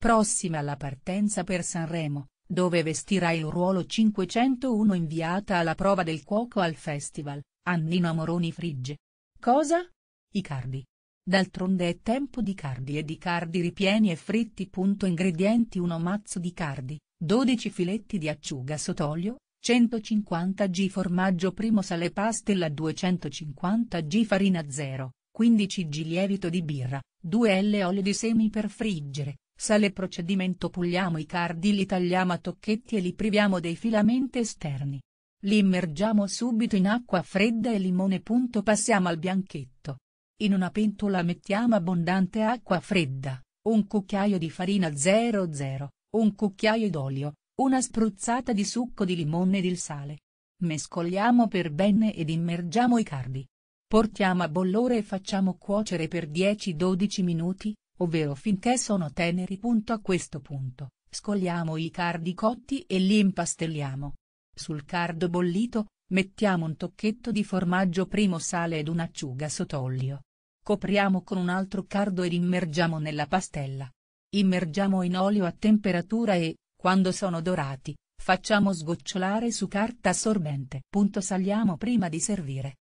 Prossima alla partenza per Sanremo, dove vestirà il ruolo 501 inviata alla prova del cuoco al festival, Annino Moroni Frigge. Cosa? I cardi. D'altronde è tempo di cardi e di cardi ripieni e fritti. Ingredienti 1 mazzo di cardi, 12 filetti di acciuga sott'olio, 150 g formaggio primo sale pastella 250 g farina 0, 15 g lievito di birra, 2 L olio di semi per friggere, Sale procedimento puliamo i cardi li tagliamo a tocchetti e li priviamo dei filamenti esterni. Li immergiamo subito in acqua fredda e limone. Passiamo al bianchetto. In una pentola mettiamo abbondante acqua fredda, un cucchiaio di farina 00, un cucchiaio d'olio, una spruzzata di succo di limone ed il sale. Mescoliamo per bene ed immergiamo i cardi. Portiamo a bollore e facciamo cuocere per 10-12 minuti, ovvero finché sono teneri. A questo punto, scogliamo i cardi cotti e li impastelliamo. Sul cardo bollito, mettiamo un tocchetto di formaggio primo sale ed un'acciuga sott'olio. Copriamo con un altro cardo ed immergiamo nella pastella. Immergiamo in olio a temperatura e, quando sono dorati, facciamo sgocciolare su carta assorbente. Punto saliamo prima di servire.